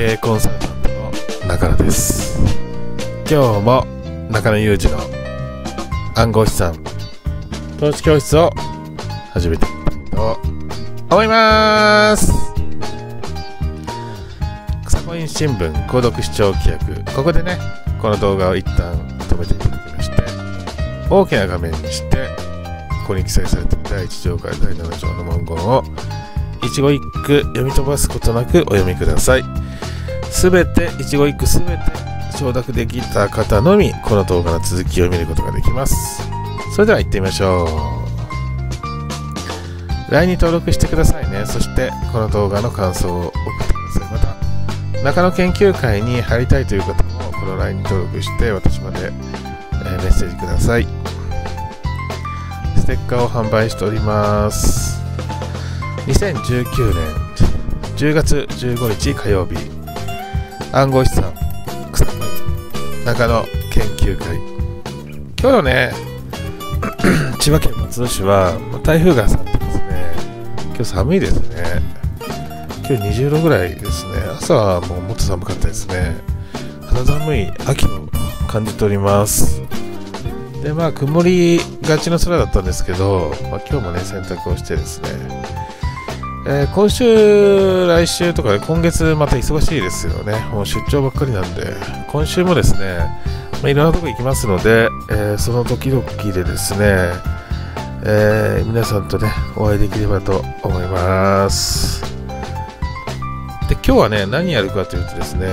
経営コンサルタントの中野です今日も中野裕二の暗号資産投資教室を始めていきたいと思います草コイン新聞購読視聴規約ここでねこの動画を一旦止めていただきまして大きな画面にしてここに記載されている第1条から第7条の文言を一語一句読み飛ばすことなくお読みくださいすべて、一語一句すべて承諾できた方のみ、この動画の続きを見ることができます。それでは行ってみましょう。LINE に登録してくださいね。そして、この動画の感想を送ってください。また、中野研究会に入りたいという方も、この LINE に登録して、私まで、えメッセージください。ステッカーを販売しております。2019年10月15日火曜日暗号資産草の中野研究会今日のね 千葉県松戸市は台風が去ってますね今日寒いですね今日20度ぐらいですね朝はもうもっと寒かったですね肌寒い秋を感じておりますでまあ曇りがちの空だったんですけど、まあ、今日もね洗濯をしてですねえー、今週、来週とか今月また忙しいですよね。もう出張ばっかりなんで、今週もですね、まあ、いろんなとこ行きますので、えー、その時々でですね、えー、皆さんとね、お会いできればと思います。で、今日はね、何やるかというとですね、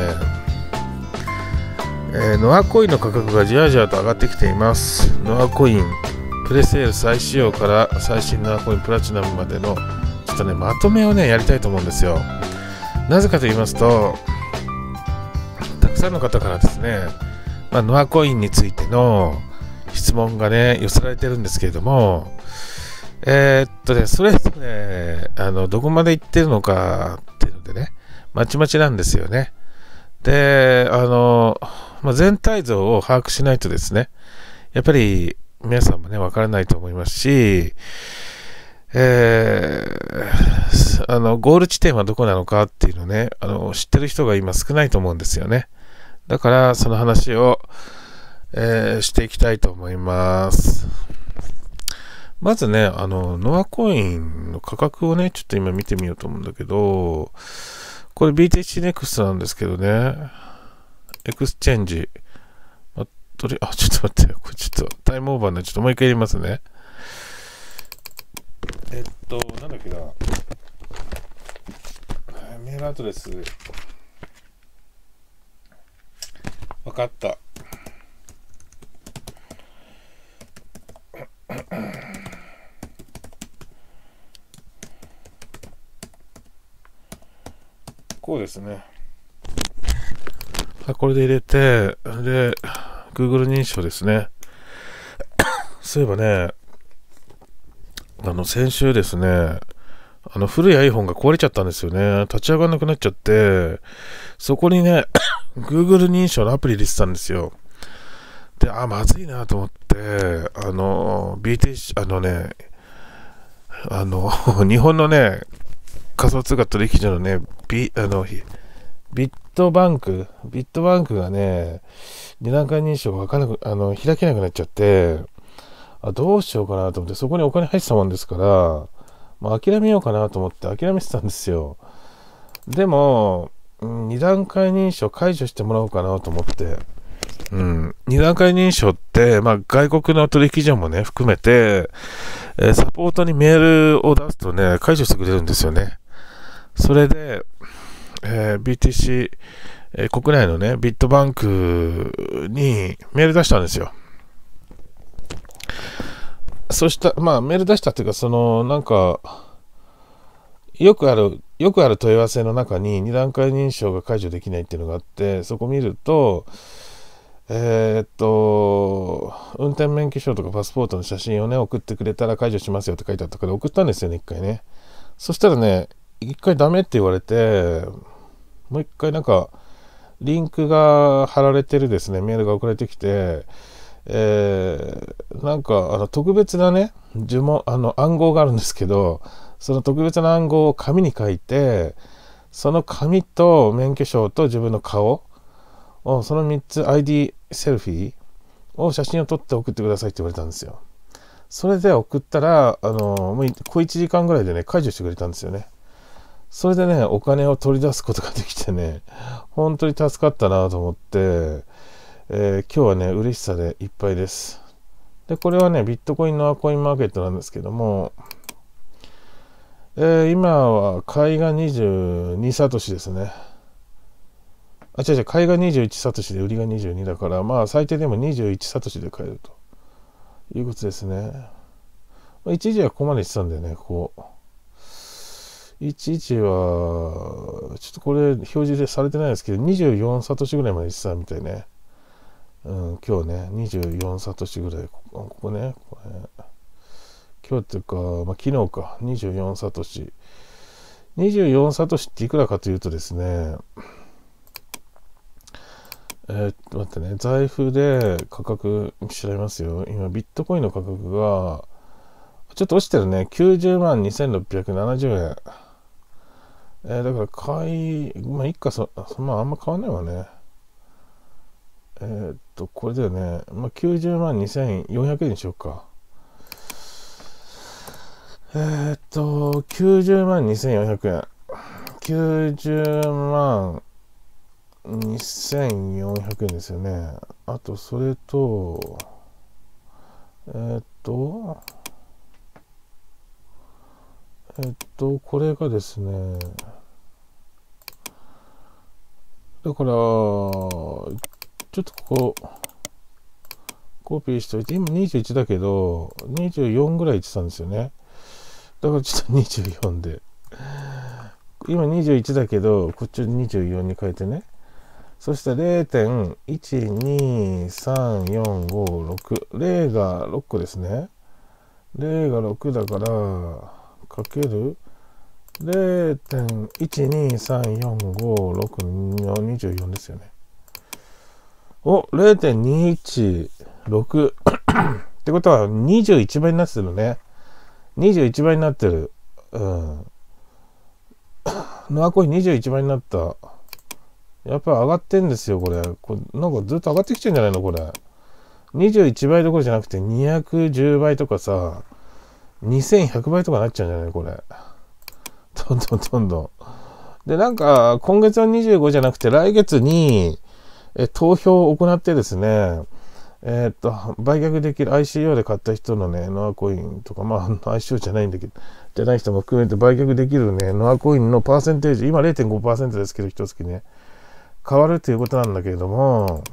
えノアコインの価格がじわじわと上がってきています。ノアコイン、プレセール再使用から最新ノアコインプラチナムまでのちょっとね、まとめをね、やりたいと思うんですよ。なぜかと言いますと、たくさんの方からですね、まあ、ノアコインについての質問がね、寄せられてるんですけれども、えー、っとね、それとね、あの、どこまで行ってるのかっていうのでね、まちまちなんですよね。で、あの、まあ、全体像を把握しないとですね、やっぱり皆さんもね、わからないと思いますし、えー、あの、ゴール地点はどこなのかっていうのね、あの、知ってる人が今少ないと思うんですよね。だから、その話を、えー、していきたいと思います。まずね、あの、ノアコインの価格をね、ちょっと今見てみようと思うんだけど、これ BTC ネクストなんですけどね、エクスチェンジ、あ、とりあ、ちょっと待って、これちょっとタイムオーバーなんで、ちょっともう一回やりますね。えっと、なんだっけな。メールアドレス。わかった。こうですね。これで入れて、で、Google 認証ですね。そういえばね、あの先週ですねあの古い iPhone が壊れちゃったんですよね。立ち上がらなくなっちゃって、そこにね、Google 認証のアプリ入れてたんですよ。で、あ、まずいなと思って、あの、BTC、あのね、あの、日本のね、仮想通貨取引所のね、ビあのビットバンク、ビットバンクがね、二段階認証がかなくあの開けなくなっちゃって、あどうしようかなと思って、そこにお金入ってたもんですから、まあ、諦めようかなと思って諦めてたんですよ。でも、2段階認証解除してもらおうかなと思って、うん、2段階認証って、まあ、外国の取引所もね、含めて、えー、サポートにメールを出すとね、解除してくれるんですよね。それで、えー、BTC、え国内のね、ビットバンクにメール出したんですよ。そうした、まあ、メール出したっていうか、その、なんか、よくある、よくある問い合わせの中に2段階認証が解除できないっていうのがあって、そこ見ると、えー、っと、運転免許証とかパスポートの写真をね、送ってくれたら解除しますよって書いてあったから送ったんですよね、一回ね。そしたらね、一回ダメって言われて、もう一回なんか、リンクが貼られてるですね、メールが送られてきて、えー、なんかあの特別なね呪文あの暗号があるんですけどその特別な暗号を紙に書いてその紙と免許証と自分の顔をその3つ ID セルフィーを写真を撮って送ってくださいって言われたんですよそれで送ったらあのもう小1時間ぐらいでね解除してくれたんですよねそれでねお金を取り出すことができてね本当に助かったなと思ってえー、今日はね、嬉しさでいっぱいです。で、これはね、ビットコインのアコインマーケットなんですけども、えー、今は買いが22サトシですね。あ、違う違う、買いが21サトシで売りが22だから、まあ最低でも21サトシで買えるということですね。まあ、一時はここまでしてたんだよね、こう。一時は、ちょっとこれ表示でされてないですけど、24サトシぐらいまでしてたみたいね。うん、今日ね、24サトシぐらい、こここね、これ、今日っていうか、まあ、昨日か、24サトシ。24サトシっていくらかというとですね、えー、待ってね、財布で価格調べますよ。今、ビットコインの価格が、ちょっと落ちてるね。90万2670円。えー、だから買い、まあ、一家そ、まあ、あんま買わないわね。えー、と、これだよね。まあ、90万2400円にしようか。えー、っと、90万2400円。90万2400円ですよね。あと、それと、えー、っと、えー、っと、これがですね、だから、ちょっとここ、コピーしといて、今21だけど、24ぐらい言ってたんですよね。だからちょっと24で。今21だけど、こっちを24に変えてね。そしたら0.1234560。が6個ですね。0が6だから、かける0 1 2 3 4 5 6の24ですよね。お、0.216 ってことは21倍になってるね。21倍になってる。うん。ノアコイン21倍になった。やっぱ上がってんですよ、これ。これなんかずっと上がってきてんじゃないの、これ。21倍どころじゃなくて210倍とかさ、2100倍とかなっちゃうんじゃないこれ。どんどんどんどん。で、なんか、今月は25じゃなくて、来月に、え投票を行ってですね、えー、っと、売却できる ICO で買った人のね、ノアコインとか、まあ、ICO じゃないんだけど、じゃない人も含めて売却できるね、ノアコインのパーセンテージ、今0.5%ですけど、一月ね、変わるということなんだけれども、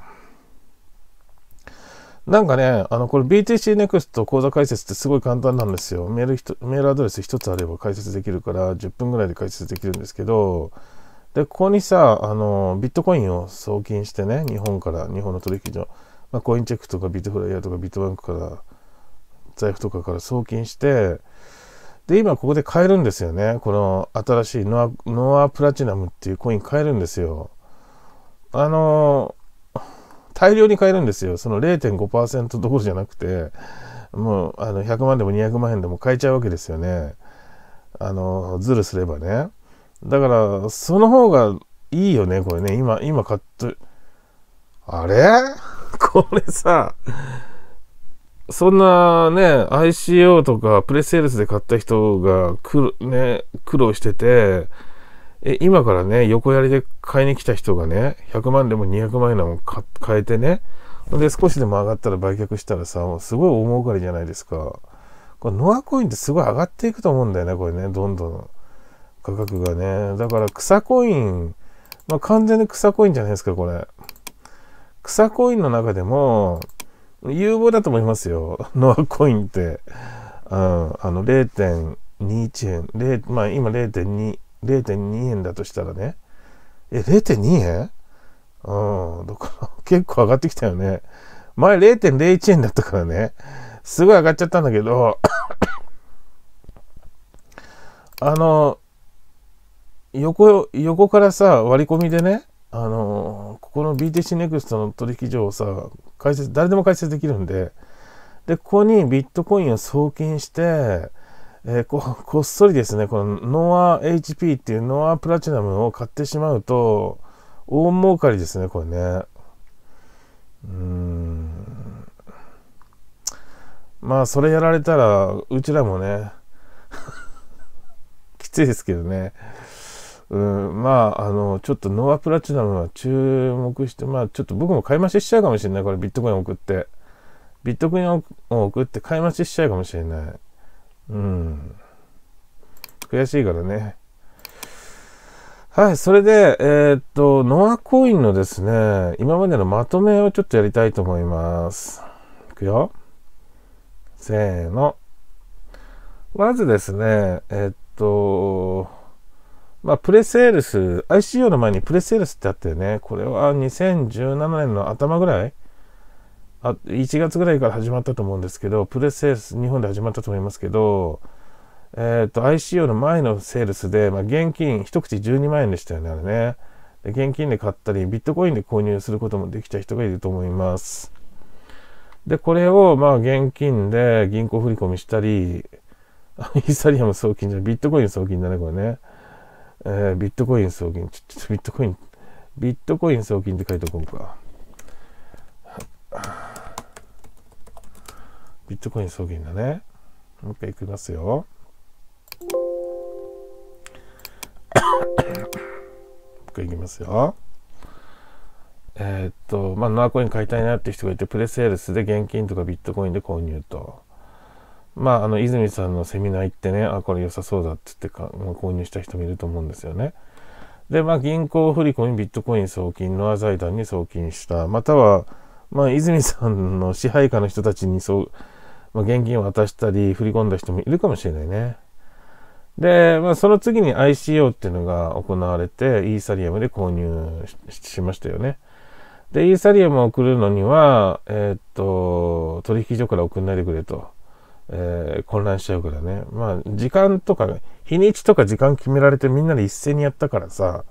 なんかね、あの、これ BTC NEXT 講座解説ってすごい簡単なんですよ。メールメールアドレス一つあれば解説できるから、10分ぐらいで解説できるんですけど、で、ここにさ、あの、ビットコインを送金してね、日本から、日本の取引所、まあ、コインチェックとかビットフライヤーとかビットバンクから、財布とかから送金して、で、今ここで買えるんですよね。この新しいノア、ノアプラチナムっていうコイン買えるんですよ。あの、大量に買えるんですよ。その0.5%どころじゃなくて、もうあの100万でも200万円でも買えちゃうわけですよね。あの、ズルすればね。だから、その方がいいよね、これね。今、今買って、あれ これさ、そんなね、ICO とかプレセールスで買った人が苦,、ね、苦労してて、え今からね、横やりで買いに来た人がね、100万でも200万円でも買えてね、で、少しでも上がったら売却したらさ、もうすごい大儲かりじゃないですか。これ、ノアコインってすごい上がっていくと思うんだよね、これね、どんどん。価格がね。だから草コイン、まあ、完全に草コインじゃないですか、これ。草コインの中でも、有望だと思いますよ。ノアコインって。うん、あの、0.21円。0まあ、今0.2、0.2円だとしたらね。え、0.2円うん、だか 結構上がってきたよね。前0.01円だったからね。すごい上がっちゃったんだけど、あの、横、横からさ、割り込みでね、あのここの BTC ネクストの取引所をさ、解説、誰でも解説できるんで、で、ここにビットコインを送金して、えー、ここっそりですね、このノア HP っていうノアプラチナムを買ってしまうと、大儲かりですね、これね。うーん。まあ、それやられたら、うちらもね、きついですけどね。うんまあ、あの、ちょっとノアプラチナムは注目して、まあ、ちょっと僕も買い増ししちゃうかもしれない。これビットコイン送って。ビットコインを送って買い増ししちゃうかもしれない。うん。悔しいからね。はい、それで、えー、っと、ノアコインのですね、今までのまとめをちょっとやりたいと思います。いくよ。せーの。まずですね、えー、っと、まあ、プレセールス、ICO の前にプレセールスってあったよね。これは2017年の頭ぐらいあ ?1 月ぐらいから始まったと思うんですけど、プレセールス、日本で始まったと思いますけど、えっ、ー、と、ICO の前のセールスで、まあ、現金、一口12万円でしたよね、あれね。現金で買ったり、ビットコインで購入することもできた人がいると思います。で、これを、まあ、現金で銀行振り込みしたり、イーサリアム送金じゃビットコイン送金だね、これね。えー、ビットコイン送金、ちょっとビットコイン、ビットコイン送金って書いとこうか。ビットコイン送金だね。もう一回いきますよ。もういきますよ。えー、っと、まあ、ノアコイン買いたいなって人がいて、プレセールスで現金とかビットコインで購入と。まあ、あの、泉さんのセミナー行ってね、あ、これ良さそうだって言ってか、購入した人もいると思うんですよね。で、まあ、銀行振込ビットコイン送金、ノア財団に送金した、または、まあ、泉さんの支配下の人たちにそう、まあ、現金を渡したり、振り込んだ人もいるかもしれないね。で、まあ、その次に ICO っていうのが行われて、イーサリアムで購入しましたよね。で、イーサリアムを送るのには、えー、っと、取引所から送んないでくれと。えー、混乱しちゃうからね。まあ、時間とかね、日にちとか時間決められてみんなで一斉にやったからさ、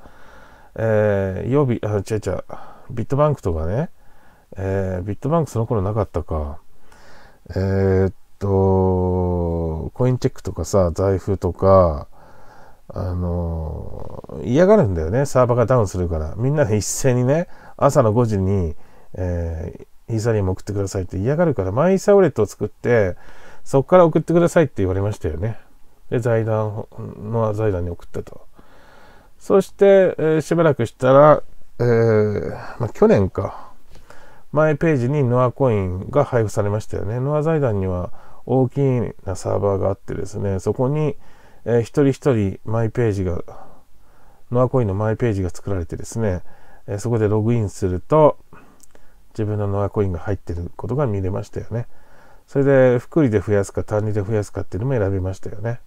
えー、曜日、あ、違う違う、ビットバンクとかね、えー、ビットバンクその頃なかったか、えー、っと、コインチェックとかさ、財布とか、あの嫌がるんだよね、サーバーがダウンするから。みんなで一斉にね、朝の5時に、えー、イーサリアム送ってくださいって嫌がるから、マイサウレットを作って、そこから送ってくださいって言われましたよね。で、財団、ノア財団に送ったと。そして、えー、しばらくしたら、えー、まあ、去年か、マイページにノアコインが配布されましたよね。ノア財団には大きなサーバーがあってですね、そこに、えー、一人一人マイページが、ノアコインのマイページが作られてですね、えー、そこでログインすると、自分のノアコインが入ってることが見れましたよね。それで福利で増やすか単利で増やすかっていうのも選びましたよね。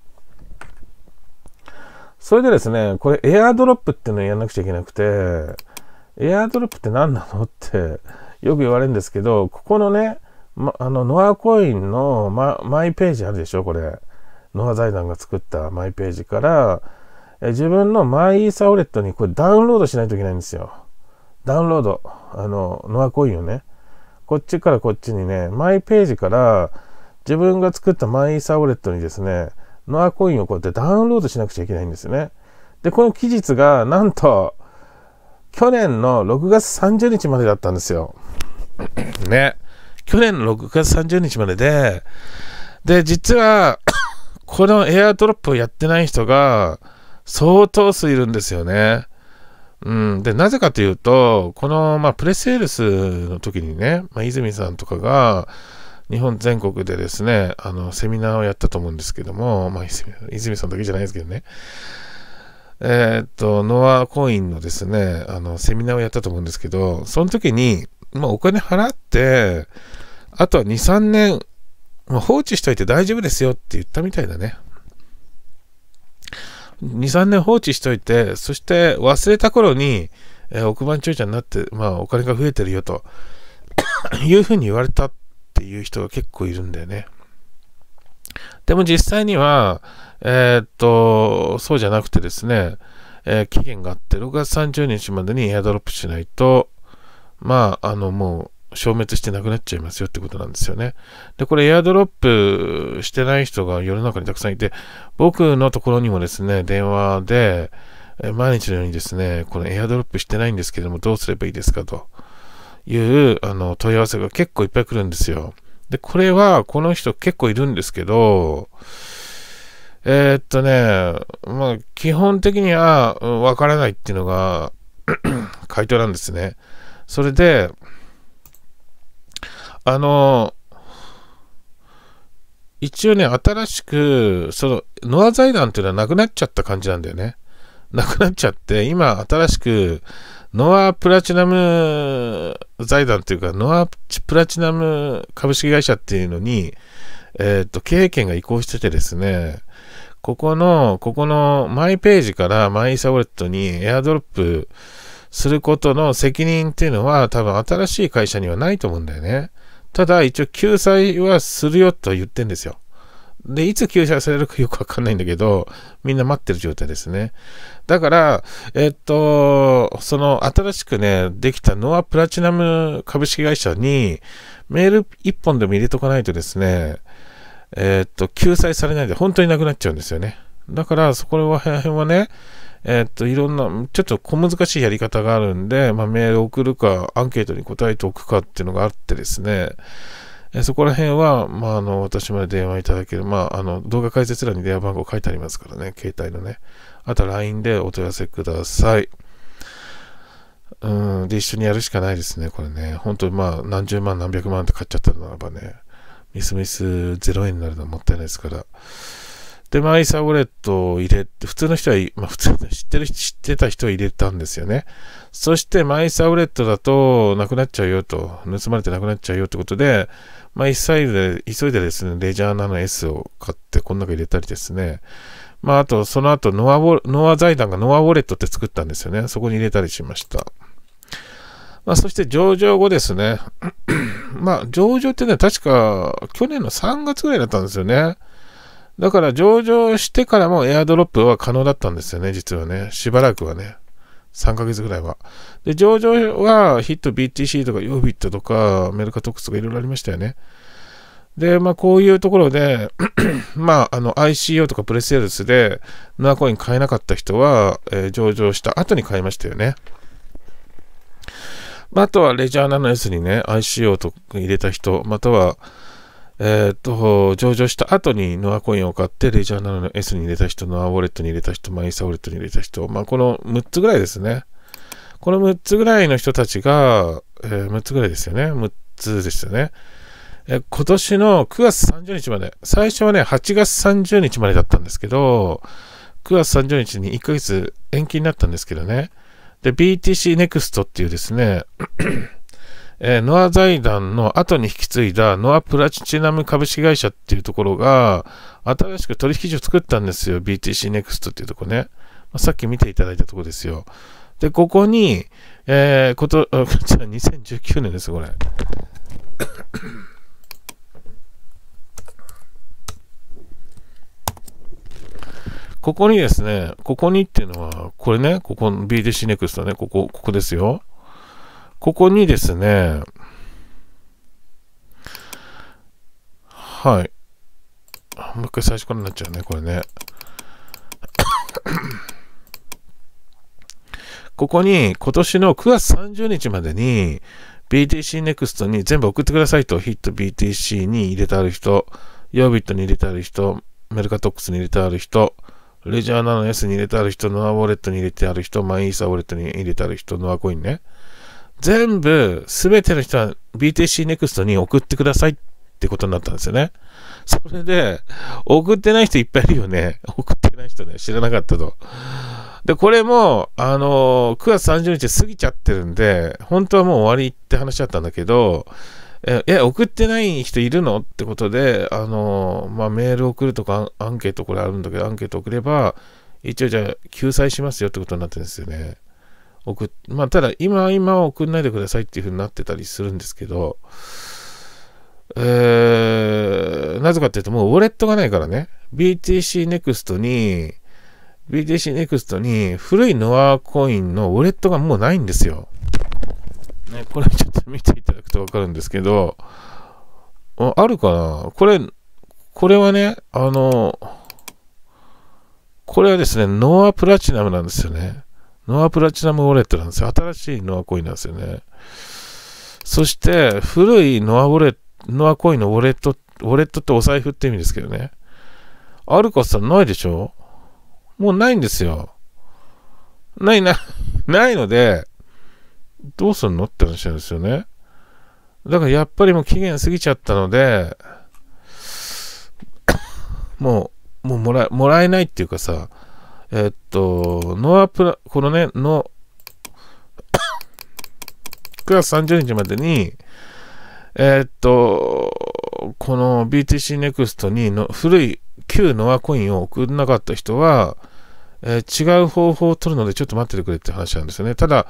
それでですね、これエアドロップっていうのをやんなくちゃいけなくて、エアドロップって何なのってよく言われるんですけど、ここのね、ま、あの、ノアコインの、マイページあるでしょこれ。ノア財団が作ったマイページから、え自分のマイイーサウレットにこれダウンロードしないといけないんですよ。ダウンロード。あの、ノアコインをね。こっちからこっちにね、マイページから自分が作ったマイサーウォレットにですね、ノアコインをこうやってダウンロードしなくちゃいけないんですね。で、この期日がなんと、去年の6月30日までだったんですよ。ね。去年の6月30日までで、で、実はこのエアドロップをやってない人が相当数いるんですよね。うん、で、なぜかというと、この、まあ、プレセールスの時にね、まあ、泉さんとかが、日本全国でですね、あの、セミナーをやったと思うんですけども、まあ、泉さんだけじゃないですけどね、えー、っと、ノアコインのですね、あの、セミナーをやったと思うんですけど、その時に、まあ、お金払って、あとは2、3年、まあ、放置しといて大丈夫ですよって言ったみたいだね。2、3年放置しといて、そして忘れた頃に、えー、億万長者になって、まあ、お金が増えてるよと いうふうに言われたっていう人が結構いるんだよね。でも実際には、えー、っと、そうじゃなくてですね、えー、期限があって、6月30日までにエアドロップしないと、まあ、あの、もう消滅してなくなっちゃいますよってことなんですよね。で、これエアドロップしてない人が世の中にたくさんいて、僕のところにもですね、電話で、毎日のようにですね、このエアドロップしてないんですけども、どうすればいいですかという、あの、問い合わせが結構いっぱい来るんですよ。で、これは、この人結構いるんですけど、えー、っとね、まあ、基本的には、わからないっていうのが 回答なんですね。それで、あの、一応ね、新しく、その、ノア財団っていうのはなくなっちゃった感じなんだよね。なくなっちゃって、今、新しく、ノアプラチナム財団っていうか、ノアプラチナム株式会社っていうのに、えっ、ー、と、経営権が移行しててですね、ここの、ここのマイページからマイサウォレットにエアドロップすることの責任っていうのは多分新しい会社にはないと思うんだよね。ただ、一応救済はするよと言ってんですよ。で、いつ救済されるかよくわかんないんだけど、みんな待ってる状態ですね。だから、えっと、その新しくね、できたノアプラチナム株式会社に、メール1本でも入れとかないとですね、えっと、救済されないで本当になくなっちゃうんですよね。だから、そこら辺はね、えー、っと、いろんな、ちょっと小難しいやり方があるんで、まあ、メール送るか、アンケートに答えておくかっていうのがあってですね、えそこら辺は、まあ、あの、私まで電話いただける、まあ、あの、動画解説欄に電話番号書いてありますからね、携帯のね。あとは LINE でお問い合わせください。うん、で、一緒にやるしかないですね、これね。本当にまあ、何十万、何百万って買っちゃったならばね、ミスミス0円になるのはもったいないですから。で、マイサウレットを入れて、普通の人は、まあ、普通の知ってる人、知ってた人は入れたんですよね。そして、マイサウレットだと、なくなっちゃうよと、盗まれてなくなっちゃうよってことで、まあ、急いで、急いでですね、レジャーナの S を買って、この中入れたりですね。まあ、あと、その後、ノアノア財団がノアウォレットって作ったんですよね。そこに入れたりしました。まあ、そして上場後ですね。まあ、上場ってね、確か去年の3月ぐらいだったんですよね。だから上場してからもエアドロップは可能だったんですよね、実はね。しばらくはね。3ヶ月ぐらいは。で、上場はヒット BTC とかヨービットとかメルカトックスとかいろいろありましたよね。で、まあこういうところで まああの ICO とかプレセールスでナーコイン買えなかった人は、えー、上場した後に買いましたよね。まあ、あとはレジャー 7S にね、ICO と入れた人、または、えー、っと、上場した後にノアコインを買って、レジャーなのの S に入れた人、ノアウォレットに入れた人、マイサウォレットに入れた人、まあ、この6つぐらいですね。この6つぐらいの人たちが、えー、6つぐらいですよね。6つですよね。え今年の9月30日まで、最初はね、8月30日までだったんですけど、9月30日に1ヶ月延期になったんですけどね。で、BTC Next っていうですねえー、ノア財団の後に引き継いだノアプラチナム株式会社っていうところが、新しく取引所を作ったんですよ。BTC Next っていうとこね。まあ、さっき見ていただいたとこですよ。で、ここに、えー、こと、あ、2019 年ですこれ。ここにですね、ここにっていうのは、これね、ここ BTC Next ね、ここ、ここですよ。ここにですね、はい。もう一回最初からなっちゃうね、これね。ここに今年の9月30日までに BTC Next に全部送ってくださいとヒット BTC に入れてある人、ヨービットに入れてある人、メルカトックスに入れてある人、レジャーナの S に入れてある人、ノアウォレットに入れてある人、マイイーサーウォレットに入れてある人、ノアコインね。全部、すべての人は BTC Next に送ってくださいってことになったんですよね。それで、送ってない人いっぱいいるよね。送ってない人ね、知らなかったと。で、これも、あのー、9月30日過ぎちゃってるんで、本当はもう終わりって話だったんだけど、え、送ってない人いるのってことで、あのー、まあ、メール送るとかアンケートこれあるんだけど、アンケート送れば、一応じゃあ救済しますよってことになってるんですよね。送まあ、ただ、今、今は送んないでくださいっていう風になってたりするんですけど、えー、なぜかっていうと、もうウォレットがないからね、BTC Next に、BTC Next に古いノアコインのウォレットがもうないんですよ。ね、これちょっと見ていただくとわかるんですけど、ああるかなこれ、これはね、あの、これはですね、ノアプラチナムなんですよね。ノアプラチナムウォレットなんですよ。新しいノアコインなんですよね。そして、古いノアウォレノアコインのウォレット、ウォレットってお財布って意味ですけどね。アルカスさんないでしょもうないんですよ。ないな、ないので、どうすんのって話なんですよね。だからやっぱりもう期限過ぎちゃったので、もう、もうもらもらえないっていうかさ、えっと、ノアプラ、このね、の、9月30日までに、えっと、この BTC ネクストにの古い旧ノアコインを送らなかった人は、えー、違う方法を取るのでちょっと待っててくれって話なんですよね。ただ、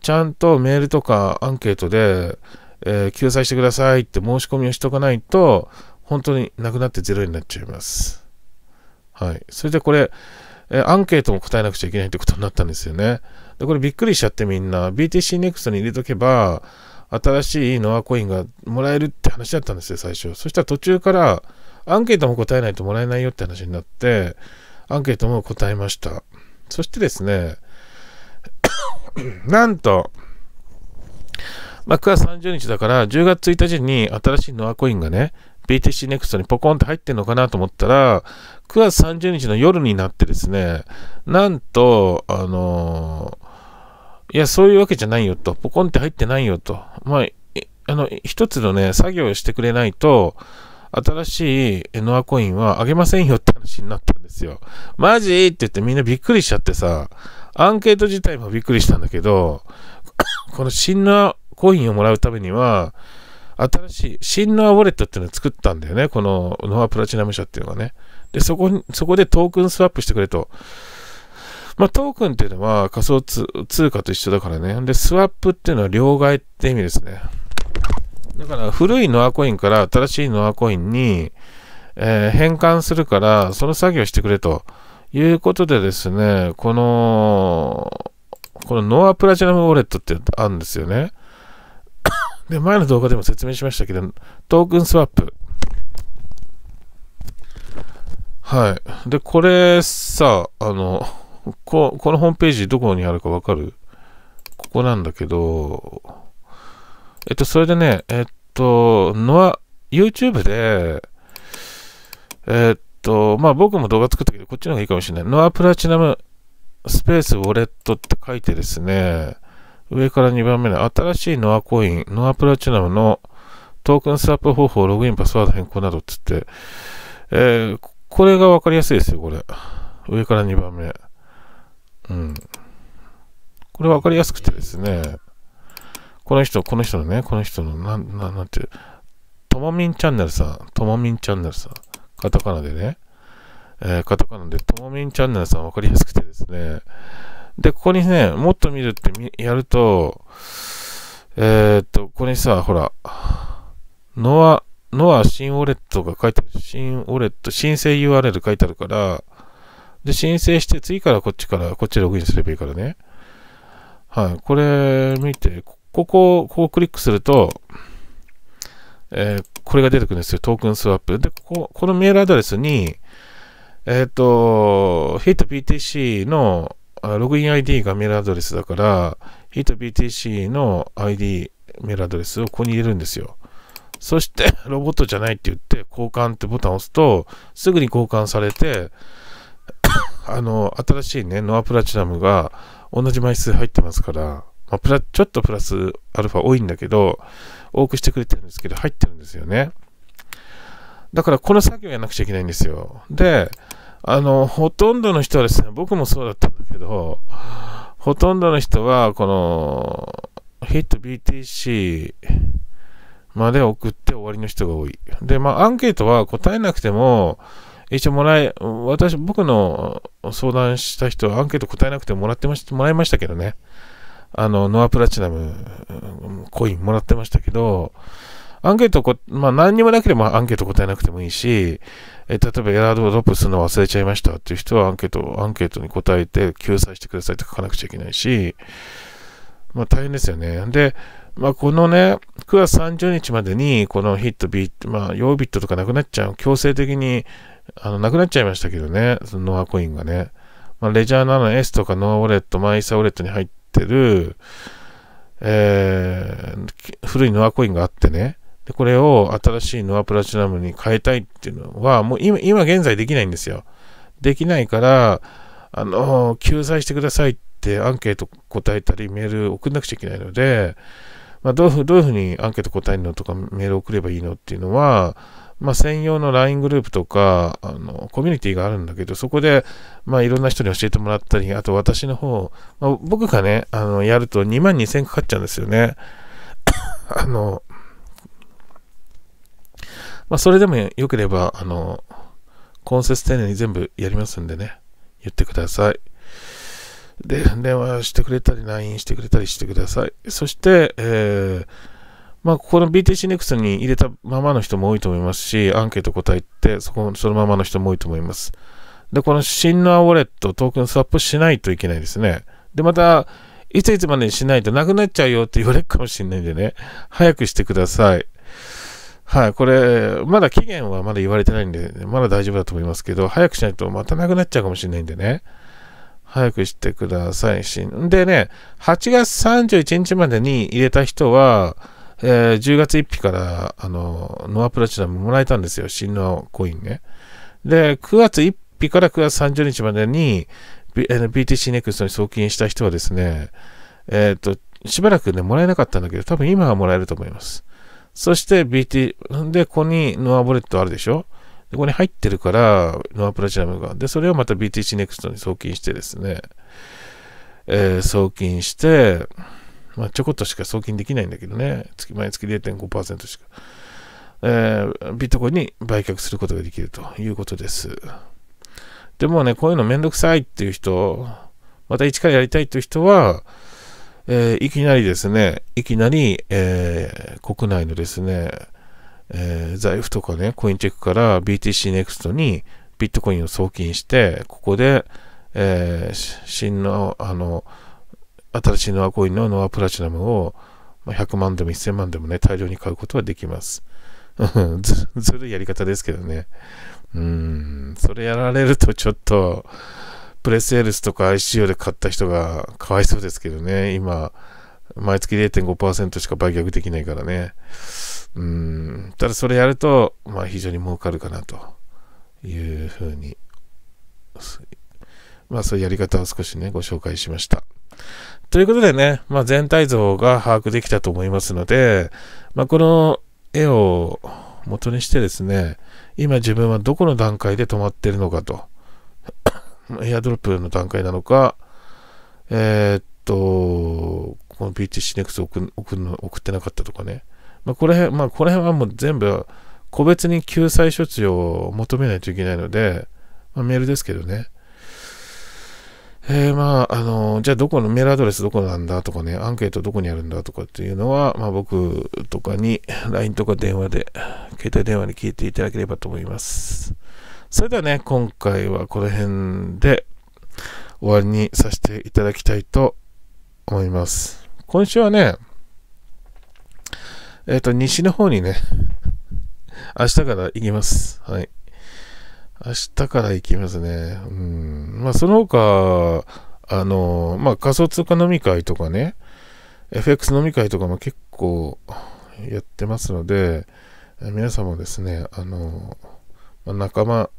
ちゃんとメールとかアンケートで、えー、救済してくださいって申し込みをしとかないと、本当になくなってゼロになっちゃいます。はい。それでこれ、えアンケートも答えなくちゃいけないってことになったんですよね。で、これびっくりしちゃってみんな、BTC NEXT に入れとけば、新しいノアコインがもらえるって話だったんですよ、最初。そしたら途中から、アンケートも答えないともらえないよって話になって、アンケートも答えました。そしてですね、なんと、まあ、9月30日だから、10月1日に新しいノアコインがね、BTC ネクストにポコンって入ってんのかなと思ったら、9月30日の夜になってですね、なんと、あのー、いや、そういうわけじゃないよと、ポコンって入ってないよと、まあ、あの、一つのね、作業をしてくれないと、新しいノアコインはあげませんよって話になったんですよ。マジって言ってみんなびっくりしちゃってさ、アンケート自体もびっくりしたんだけど、この新ノアコインをもらうためには、新しい、新ノアウォレットっていうのを作ったんだよね。このノアプラチナム社っていうのがね。で、そこに、そこでトークンスワップしてくれと。まあ、トークンっていうのは仮想通貨と一緒だからね。で、スワップっていうのは両替って意味ですね。だから古いノアコインから新しいノアコインに、えー、変換するから、その作業してくれということでですね、この、このノアプラチナムウォレットってあるんですよね。で、前の動画でも説明しましたけど、トークンスワップ。はい。で、これさ、あの、ここのホームページどこにあるかわかるここなんだけど、えっと、それでね、えっと、ノア、YouTube で、えっと、まあ僕も動画作ったけど、こっちの方がいいかもしれない。ノアプラチナムスペースウォレットって書いてですね、上から2番目の新しいノアコイン、ノアプラチナムのトークンスワップ方法、ログイン、パスワード変更などつって、えー、これがわかりやすいですよ、これ。上から2番目。うん。これわかりやすくてですね、この人、この人のね、この人の、なん、なん、なんて、ともみんチャンネルさん、ともみんチャンネルさん、カタカナでね、えー、カタカナでともみんチャンネルさんわかりやすくてですね、で、ここにね、もっと見るってやると、えー、っと、ここにさ、ほら、ノア、ノア新ウォレットが書いてある。新ウォレット、申請 URL 書いてあるから、で、申請して、次からこっちから、こっちログインすればいいからね。はい、これ見て、ここ、ここをクリックすると、えー、これが出てくるんですよ。トークンスワップ。で、ここ、このメールアドレスに、えっ、ー、と、HitBTC のログイン ID がメールアドレスだから、ヒート BTC の ID、メールアドレスをここに入れるんですよ。そして、ロボットじゃないって言って、交換ってボタンを押すと、すぐに交換されて、あの、新しいね、ノアプラチナムが同じ枚数入ってますから、まあ、プラちょっとプラスアルファ多いんだけど、多くしてくれてるんですけど、入ってるんですよね。だから、この作業やらなくちゃいけないんですよ。で、あの、ほとんどの人はですね、僕もそうだったんだけど、ほとんどの人は、この、ヒット BTC まで送って終わりの人が多い。で、まあ、アンケートは答えなくても、一応もらえ、私、僕の相談した人はアンケート答えなくてもらってましもらいましたけどね。あの、ノアプラチナムコインもらってましたけど、アンケートこ、まあ、何にもなければアンケート答えなくてもいいし、え例えばエラードロップするの忘れちゃいましたっていう人はアンケート、アンケートに答えて救済してくださいって書かなくちゃいけないし、まあ大変ですよね。で、まあこのね、9月30日までにこのヒット、ビット、まあービットとかなくなっちゃう、強制的にあのなくなっちゃいましたけどね、そのノアコインがね。まあ、レジャー7の S とかノアウォレット、マイサウォレットに入ってる、えー、古いノアコインがあってね、で、これを新しいノアプラチナムに変えたいっていうのは、もう今、今現在できないんですよ。できないから、あの、救済してくださいってアンケート答えたり、メール送んなくちゃいけないので、まあ、どういうどういうふうにアンケート答えるのとか、メール送ればいいのっていうのは、まあ、専用の LINE グループとか、あの、コミュニティがあるんだけど、そこで、まあ、いろんな人に教えてもらったり、あと私の方、まあ、僕がね、あの、やると2万2000かかっちゃうんですよね。あの、まあ、それでも良ければ、あの、根節丁寧に全部やりますんでね、言ってください。で、電話してくれたり、LINE してくれたりしてください。そして、えー、まあ、ここの BTC ネクストに入れたままの人も多いと思いますし、アンケート答えて、そこ、そのままの人も多いと思います。で、この新のアウォレット、トークンスワップしないといけないですね。で、また、いついつまでにしないとなくなっちゃうよって言われるかもしれないんでね、早くしてください。はい、これ、まだ期限はまだ言われてないんで、まだ大丈夫だと思いますけど、早くしないとまたなくなっちゃうかもしれないんでね。早くしてくださいし。んでね、8月31日までに入れた人は、えー、10月1日から、あの、ノアプラチナムもらえたんですよ。新ノアコインね。で、9月1日から9月30日までに、B、BTC ネクストに送金した人はですね、えっ、ー、と、しばらくね、もらえなかったんだけど、多分今はもらえると思います。そして BT、んで、ここにノアボレットあるでしょでここに入ってるから、ノアプラチナムが。で、それをまた BTC ネクストに送金してですね、えー、送金して、まあ、ちょこっとしか送金できないんだけどね、月毎月0.5%しか、えー、ビットコインに売却することができるということです。でもね、こういうのめんどくさいっていう人、また一からやりたいという人は、えー、いきなりですね、いきなり、えー、国内のですね、えー、財布とかね、コインチェックから BTC ネクストにビットコインを送金して、ここで、えー、新の、あの、新しいノアコインのノアプラチナムを100万でも1000万でもね、大量に買うことはできます。ずずるいやり方ですけどね。うん、それやられるとちょっと、プレスセールスとか ICO で買った人がかわいそうですけどね、今、毎月0.5%しか売却できないからね。うん、ただそれやると、まあ非常に儲かるかなというふうに、まあそういうやり方を少しね、ご紹介しました。ということでね、まあ全体像が把握できたと思いますので、まあこの絵を元にしてですね、今自分はどこの段階で止まってるのかとエアドロップの段階なのか、えー、っと、この b t c ス x 送送送ってなかったとかね。まあ、この辺、まあ、この辺はもう全部、個別に救済処置を求めないといけないので、まあ、メールですけどね。えー、まあ、あの、じゃあどこのメールアドレスどこなんだとかね、アンケートどこにあるんだとかっていうのは、まあ僕とかに LINE とか電話で、携帯電話に聞いていただければと思います。それではね、今回はこの辺で終わりにさせていただきたいと思います。今週はね、えっ、ー、と、西の方にね、明日から行きます。はい。明日から行きますね。うん。まあ、その他、あの、まあ、仮想通貨飲み会とかね、FX 飲み会とかも結構やってますので、皆さんもですね、あの、まあ、仲間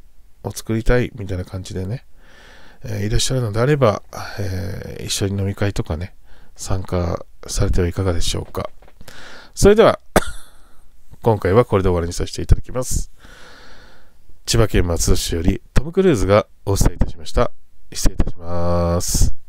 を作りたいみたいな感じでね、えー、いらっしゃるのであれば、えー、一緒に飲み会とかね、参加されてはいかがでしょうか。それでは、今回はこれで終わりにさせていただきます。千葉県松戸市よりトム・クルーズがお伝えいたしました。失礼いたします。